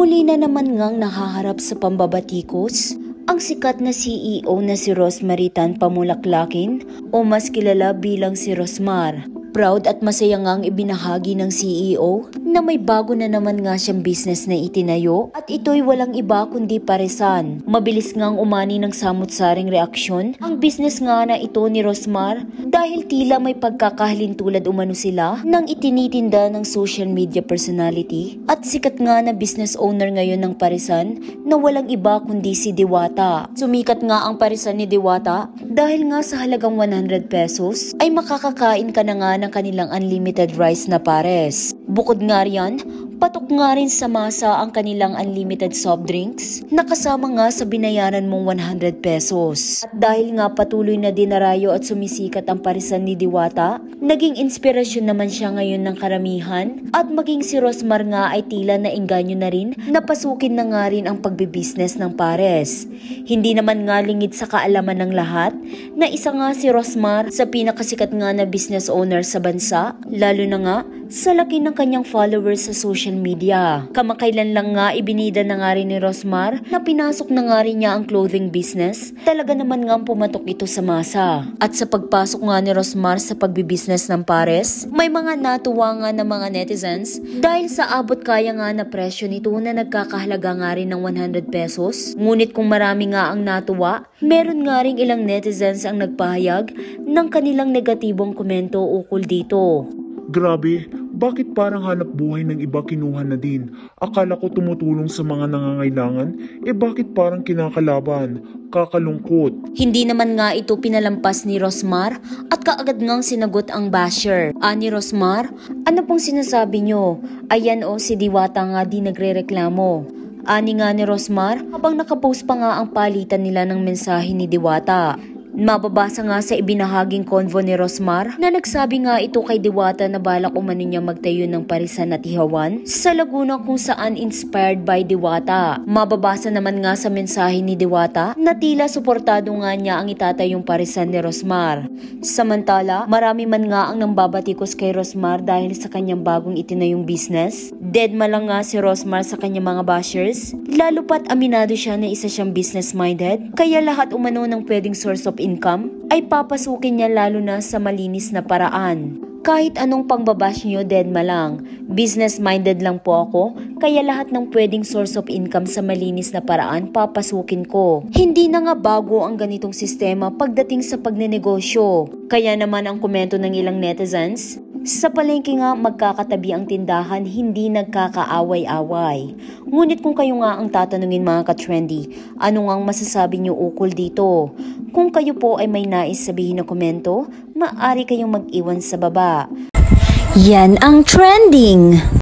muli na naman ngang nahaharap sa pambabatikos ang sikat na CEO na si Rosemary Tan Pamulaklakin o mas kilala bilang si Rosmar. Proud at masaya ngang ibinahagi ng CEO na may bago na naman nga siyang business na itinayo at ito'y walang iba kundi paresan. Mabilis ngang umani ng samot reaksyon ang business nga na ito ni Rosmar dahil tila may pagkakahalintulad umano sila nang itinitinda ng social media personality at sikat nga na business owner ngayon ng paresan na walang iba kundi si Diwata. Sumikat nga ang paresan ni Diwata dahil nga sa halagang 100 pesos ay makakakain ka na nga ng kanilang unlimited rice na pares. Bukod nga riyan, patok nga rin sa masa ang kanilang unlimited soft drinks na kasama nga sa binayaran mong 100 pesos. At dahil nga patuloy na dinarayo at sumisikat ang parisan ni Diwata, naging inspirasyon naman siya ngayon ng karamihan at maging si Rosmar nga ay tila na inganyo na rin na pasukin na nga rin ang pagbibusiness ng pares. Hindi naman nga lingid sa kaalaman ng lahat na isa nga si Rosmar sa pinakasikat nga na business owner sa bansa, lalo na nga sa laki ng kanyang followers sa social media. Kamakailan lang nga ibinida na nga rin ni Rosmar na pinasok na nga rin niya ang clothing business. Talaga naman nga pumatok ito sa masa. At sa pagpasok nga ni Rosmar sa pagbibusiness ng Pares, may mga natuwa nga ng mga netizens dahil sa abot kaya nga na presyo nito na nagkakahalaga nga rin ng 100 pesos. Ngunit kung marami nga ang natuwa, meron nga rin ilang netizens ang nagpahayag ng kanilang negatibong komento ukol dito. Grabe, bakit parang hanap buhay ng iba kinuha na din? Akala ko tumutulong sa mga nangangailangan, eh bakit parang kinakalaban? Kakalungkot. Hindi naman nga ito pinalampas ni Rosmar at kaagad ngang sinagot ang basher. Ani ah, Rosmar, ano pong sinasabi nyo? Ayan o si Diwata nga di nagrereklamo. Ani nga ni Rosmar habang nakapost pa nga ang palitan nila ng mensahe ni Diwata. Mababasa nga sa ibinahaging konvo ni Rosmar na nagsabi nga ito kay Diwata na balak umano niya magtayo ng parisan at hihawan sa Laguna kung saan inspired by Diwata. Mababasa naman nga sa mensahe ni Diwata na tila suportado nga niya ang itatayong parisan ni Rosmar. Samantala, marami man nga ang nambabatikos kay Rosmar dahil sa kanyang bagong itinayong business. Dead malang nga si Rosmar sa kanyang mga bashers, lalo pat aminado siya na isa siyang business-minded, kaya lahat umano ng pwedeng source of income ay papasukin niya lalo na sa malinis na paraan. Kahit anong pangbabash niyo, deadma lang. Business-minded lang po ako, kaya lahat ng pwedeng source of income sa malinis na paraan papasukin ko. Hindi na nga bago ang ganitong sistema pagdating sa pagnenegosyo. Kaya naman ang komento ng ilang netizens, sa palengke nga magkakatabi ang tindahan, hindi nagkakaaway-away. Ngunit kung kayo nga ang tatanungin mga ka-trendy, ano ngang masasabi niyo ukol dito? Kung kayo po ay may nais sabihin na komento, maaari kayong mag-iwan sa baba. Yan ang trending!